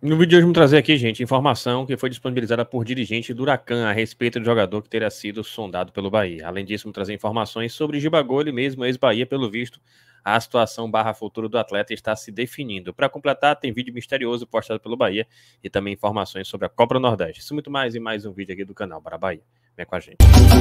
No vídeo de hoje, vamos trazer aqui, gente, informação que foi disponibilizada por dirigente do Huracan a respeito do jogador que teria sido sondado pelo Bahia. Além disso, vamos trazer informações sobre Gibagoli, mesmo ex-Bahia, pelo visto. A situação barra futuro do atleta está se definindo. Para completar, tem vídeo misterioso postado pelo Bahia e também informações sobre a Copa Nordeste. Isso muito mais e mais um vídeo aqui do canal Bora Bahia. Vem com a gente. Música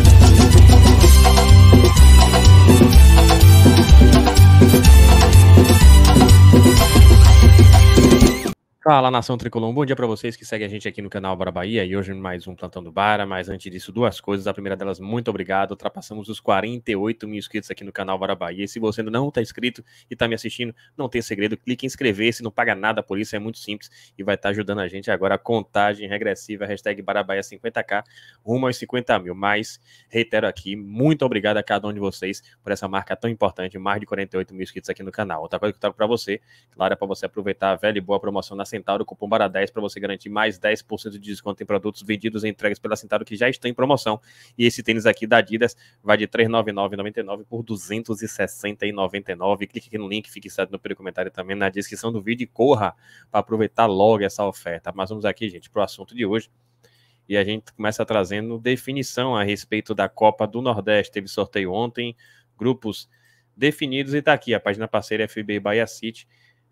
Fala nação tricolor, bom dia para vocês que seguem a gente aqui no canal Bara Bahia e hoje mais um Plantão do Bara, mas antes disso duas coisas, a primeira delas muito obrigado, ultrapassamos os 48 mil inscritos aqui no canal Bara Bahia e se você ainda não está inscrito e está me assistindo, não tem segredo, clique em inscrever-se, não paga nada por isso, é muito simples e vai estar tá ajudando a gente agora contagem regressiva, hashtag Bara Bahia 50k, rumo aos 50 mil, mas reitero aqui, muito obrigado a cada um de vocês por essa marca tão importante, mais de 48 mil inscritos aqui no canal. Outra coisa que eu trago para você, claro, é para você aproveitar a velha e boa promoção na Centauro, cupom BARA10 para você garantir mais 10% de desconto em produtos vendidos e entregues pela Centauro que já estão em promoção. E esse tênis aqui da Adidas vai de R$ 399,99 por R$ 260,99. Clique aqui no link, fixado no comentário também na descrição do vídeo e corra para aproveitar logo essa oferta. Mas vamos aqui, gente, para o assunto de hoje. E a gente começa trazendo definição a respeito da Copa do Nordeste. Teve sorteio ontem, grupos definidos e está aqui a página parceira é FB Bahia City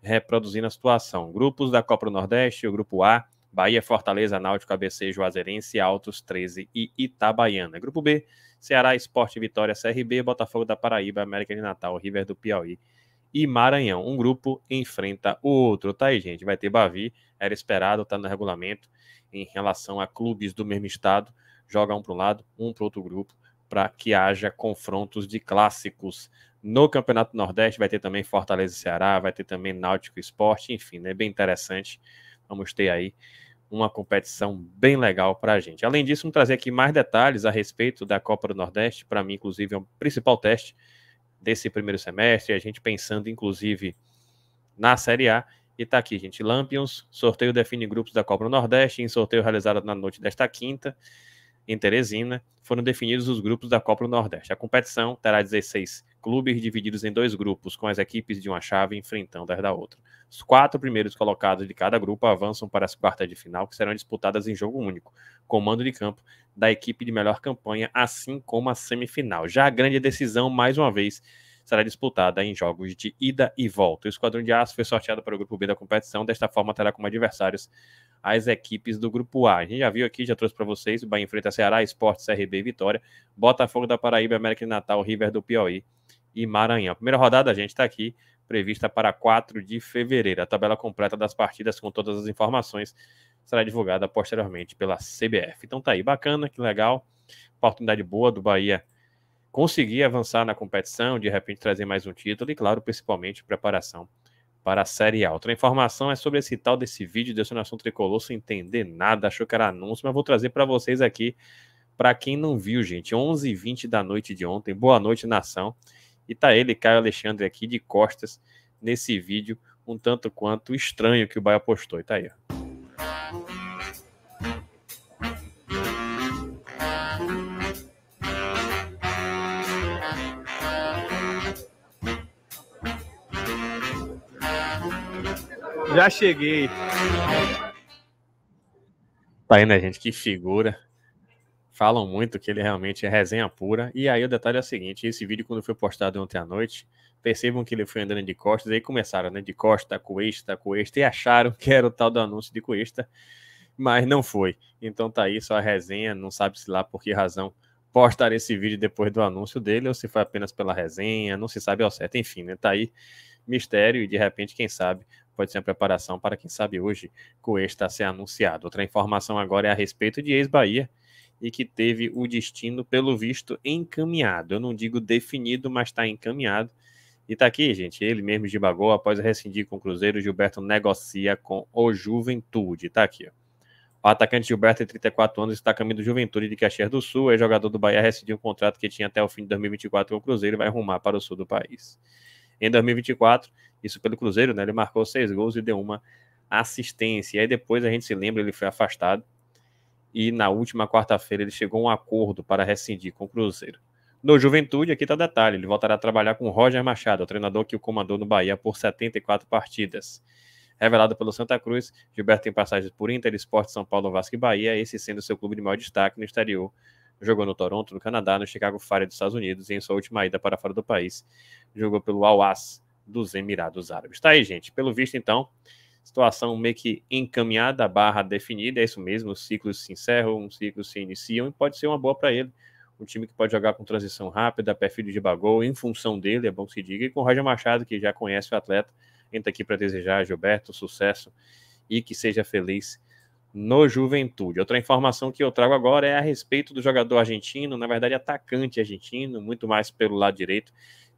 reproduzindo a situação. Grupos da Copa do Nordeste, o grupo A, Bahia, Fortaleza, Náutico, ABC, Juazeirense, Altos 13 e Itabaiana. Grupo B, Ceará, Esporte, Vitória, CRB, Botafogo da Paraíba, América de Natal, River do Piauí e Maranhão. Um grupo enfrenta o outro. Tá aí, gente. Vai ter Bavi, era esperado, tá no regulamento em relação a clubes do mesmo estado. Joga um para um lado, um para outro grupo para que haja confrontos de clássicos. No Campeonato Nordeste vai ter também Fortaleza e Ceará, vai ter também Náutico Esporte, enfim, é né, bem interessante. Vamos ter aí uma competição bem legal para a gente. Além disso, vamos trazer aqui mais detalhes a respeito da Copa do Nordeste. Para mim, inclusive, é o um principal teste desse primeiro semestre. A gente pensando, inclusive, na Série A. E tá aqui, gente. Lampions, sorteio define grupos da Copa do Nordeste, em sorteio realizado na noite desta quinta em Teresina, foram definidos os grupos da Copa do Nordeste. A competição terá 16 clubes divididos em dois grupos, com as equipes de uma chave enfrentando as da outra. Os quatro primeiros colocados de cada grupo avançam para as quartas de final, que serão disputadas em jogo único, com mando de campo da equipe de melhor campanha, assim como a semifinal. Já a grande decisão, mais uma vez, será disputada em jogos de ida e volta. O Esquadrão de Aço foi sorteado para o grupo B da competição, desta forma terá como adversários as equipes do Grupo A. A gente já viu aqui, já trouxe para vocês, o Bahia enfrenta Ceará, Esporte, CRB, Vitória, Botafogo da Paraíba, América de Natal, River do Piauí e Maranhão. A primeira rodada a gente está aqui, prevista para 4 de fevereiro. A tabela completa das partidas com todas as informações será divulgada posteriormente pela CBF. Então tá aí, bacana, que legal, oportunidade boa do Bahia conseguir avançar na competição, de repente trazer mais um título e, claro, principalmente preparação para a Série A. Outra informação é sobre esse tal desse vídeo de Destinação Tricolor, sem entender nada, achou que era anúncio, mas vou trazer para vocês aqui, para quem não viu, gente, 11h20 da noite de ontem, boa noite, nação, e tá ele, Caio Alexandre, aqui de costas, nesse vídeo, um tanto quanto estranho que o Bahia postou, e tá aí, ó. Já cheguei. Tá aí, né, gente? Que figura. Falam muito que ele realmente é resenha pura. E aí o detalhe é o seguinte: esse vídeo, quando foi postado ontem à noite, percebam que ele foi andando de costas, aí começaram, né? De costa, coesta, coesta, e acharam que era o tal do anúncio de coesta, mas não foi. Então tá aí só a resenha, não sabe-se lá por que razão postar esse vídeo depois do anúncio dele, ou se foi apenas pela resenha, não se sabe ao certo, enfim, né? Tá aí mistério e de repente, quem sabe, pode ser a preparação para quem sabe hoje Coelho está a ser anunciado. Outra informação agora é a respeito de ex-Bahia e que teve o destino, pelo visto, encaminhado. Eu não digo definido, mas está encaminhado. E está aqui, gente, ele mesmo de Bagol, após rescindir com o Cruzeiro, Gilberto negocia com o Juventude. Está aqui, O atacante Gilberto, de 34 anos, está caminho do Juventude de Caxias do Sul. É jogador do Bahia, rescindiu um contrato que tinha até o fim de 2024 com o Cruzeiro e vai rumar para o sul do país. Em 2024, isso pelo Cruzeiro, né? Ele marcou seis gols e deu uma assistência. E aí depois a gente se lembra, ele foi afastado. E na última quarta-feira ele chegou a um acordo para rescindir com o Cruzeiro. No Juventude, aqui está detalhe: ele voltará a trabalhar com Roger Machado, o treinador que o comandou no Bahia por 74 partidas. Revelado pelo Santa Cruz, Gilberto tem passagens por Inter, Esporte, São Paulo, Vasco e Bahia, esse sendo seu clube de maior destaque no exterior. Jogou no Toronto, no Canadá, no Chicago Fire dos Estados Unidos e em sua última ida para fora do país, jogou pelo al dos Emirados Árabes. Tá aí, gente. Pelo visto, então, situação meio que encaminhada, barra definida, é isso mesmo. Os ciclos se encerram, os ciclos se iniciam e pode ser uma boa para ele. Um time que pode jogar com transição rápida, perfil de bagulho, em função dele, é bom que se diga, e com o Roger Machado, que já conhece o atleta. Entra aqui para desejar a Gilberto sucesso e que seja feliz no Juventude. Outra informação que eu trago agora é a respeito do jogador argentino, na verdade atacante argentino, muito mais pelo lado direito,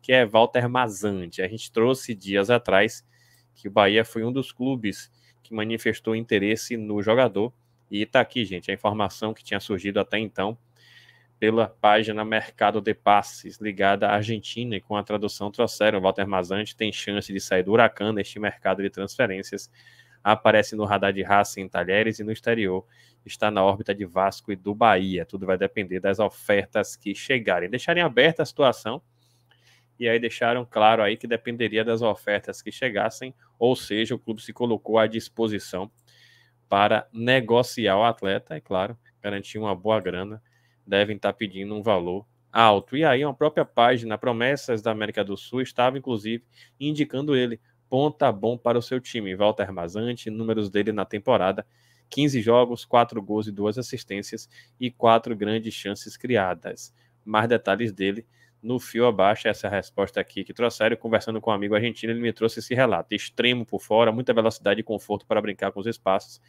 que é Walter Mazante. A gente trouxe dias atrás que o Bahia foi um dos clubes que manifestou interesse no jogador. E está aqui, gente, a informação que tinha surgido até então pela página Mercado de Passes, ligada à Argentina, e com a tradução trouxeram Walter Mazante, tem chance de sair do Huracan neste mercado de transferências. Aparece no radar de raça em Talheres e no exterior. Está na órbita de Vasco e do Bahia. Tudo vai depender das ofertas que chegarem. Deixarem aberta a situação e aí deixaram claro aí que dependeria das ofertas que chegassem, ou seja, o clube se colocou à disposição para negociar o atleta, é claro, garantir uma boa grana, devem estar pedindo um valor alto. E aí, uma própria página Promessas da América do Sul estava, inclusive, indicando ele ponta bom para o seu time. Walter Mazante, números dele na temporada, 15 jogos, 4 gols e 2 assistências e 4 grandes chances criadas. Mais detalhes dele no fio abaixo, essa é resposta aqui que trouxeram. Conversando com um amigo argentino, ele me trouxe esse relato: extremo por fora, muita velocidade e conforto para brincar com os espaços.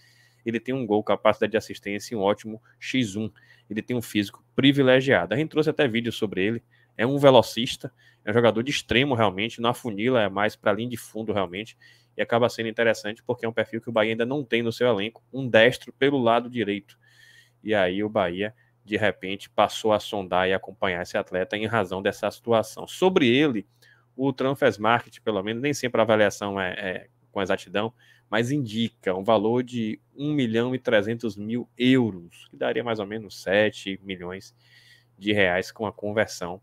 Ele tem um gol, capacidade de assistência e um ótimo X1. Ele tem um físico privilegiado. A gente trouxe até vídeo sobre ele. É um velocista, é um jogador de extremo realmente, na funila é mais para linha de fundo realmente, e acaba sendo interessante porque é um perfil que o Bahia ainda não tem no seu elenco, um destro pelo lado direito. E aí o Bahia de repente passou a sondar e acompanhar esse atleta em razão dessa situação. Sobre ele, o Transfers Market, pelo menos, nem sempre a avaliação é, é com exatidão, mas indica um valor de 1 milhão e 300 mil euros, que daria mais ou menos 7 milhões de reais com a conversão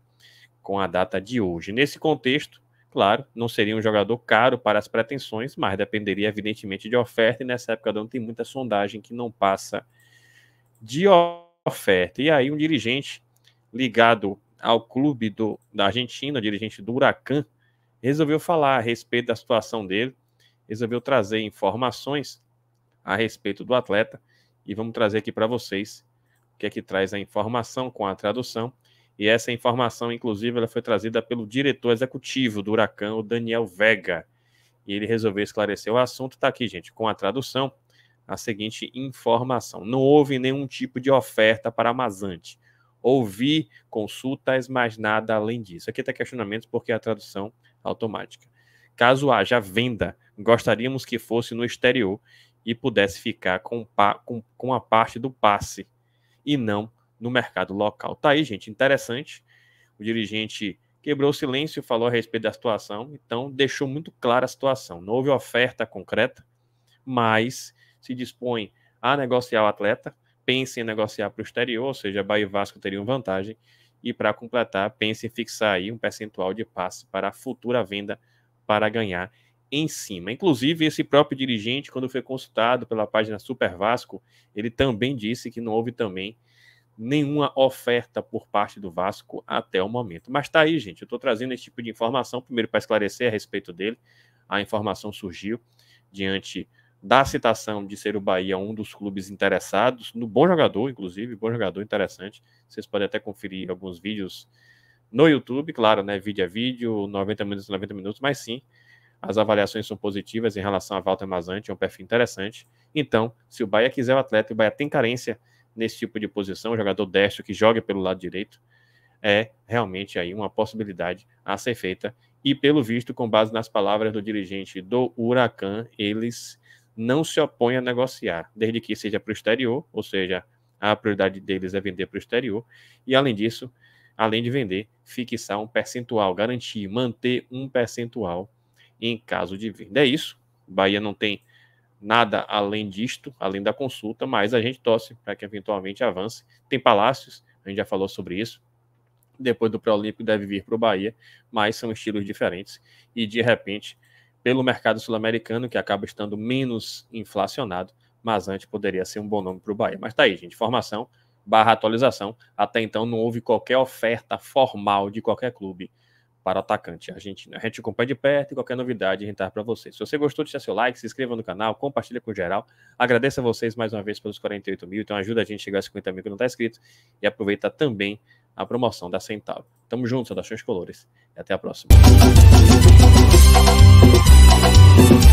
com a data de hoje. Nesse contexto, claro, não seria um jogador caro para as pretensões, mas dependeria evidentemente de oferta, e nessa época não tem muita sondagem que não passa de oferta oferta. E aí um dirigente ligado ao clube do, da Argentina, dirigente do Huracan, resolveu falar a respeito da situação dele, resolveu trazer informações a respeito do atleta e vamos trazer aqui para vocês o que é que traz a informação com a tradução. E essa informação, inclusive, ela foi trazida pelo diretor executivo do Huracan, o Daniel Vega. E ele resolveu esclarecer o assunto, está aqui, gente, com a tradução a seguinte informação: não houve nenhum tipo de oferta para Amazante. Ouvi consultas, mas nada além disso. Aqui está questionamento porque é a tradução automática. Caso haja venda, gostaríamos que fosse no exterior e pudesse ficar com, com, com a parte do passe e não no mercado local. Tá aí, gente, interessante. O dirigente quebrou o silêncio, falou a respeito da situação, então deixou muito clara a situação. Não houve oferta concreta, mas se dispõe a negociar o atleta, pense em negociar para o exterior, ou seja, Bahia e Vasco teriam vantagem, e para completar, pense em fixar aí um percentual de passe para a futura venda para ganhar em cima. Inclusive, esse próprio dirigente, quando foi consultado pela página Super Vasco, ele também disse que não houve também nenhuma oferta por parte do Vasco até o momento. Mas tá aí, gente, eu estou trazendo esse tipo de informação, primeiro para esclarecer a respeito dele, a informação surgiu diante da citação de ser o Bahia um dos clubes interessados, no bom jogador, inclusive, bom jogador interessante. Vocês podem até conferir alguns vídeos no YouTube, claro, né? Vídeo a é vídeo, 90 minutos, 90 minutos, mas sim, as avaliações são positivas em relação a Walter Mazante, é um perfil interessante. Então, se o Bahia quiser o atleta, o Bahia tem carência nesse tipo de posição, um jogador destro que joga pelo lado direito, é realmente aí uma possibilidade a ser feita. E pelo visto, com base nas palavras do dirigente do Huracan, eles não se opõe a negociar, desde que seja para o exterior, ou seja, a prioridade deles é vender para o exterior, e além disso, além de vender, fixar um percentual, garantir, manter um percentual em caso de venda. É isso. Bahia não tem nada além disto, além da consulta, mas a gente torce para que eventualmente avance. Tem Palácios, a gente já falou sobre isso. Depois do Pré-Olímpico deve vir para o Bahia, mas são estilos diferentes e de repente pelo mercado sul-americano, que acaba estando menos inflacionado, mas antes poderia ser um bom nome para o Bahia. Mas tá aí, gente, formação barra atualização. Até então não houve qualquer oferta formal de qualquer clube para atacante. atacante argentino. A gente acompanha de perto e qualquer novidade a gente para vocês. Se você gostou, deixa seu like, se inscreva no canal, compartilha com o geral. Agradeço a vocês mais uma vez pelos 48 mil, então ajuda a gente a chegar a 50 mil que não está inscrito e aproveita também a promoção da Centauro. Tamo junto, saudações colores e até a próxima. Thank you.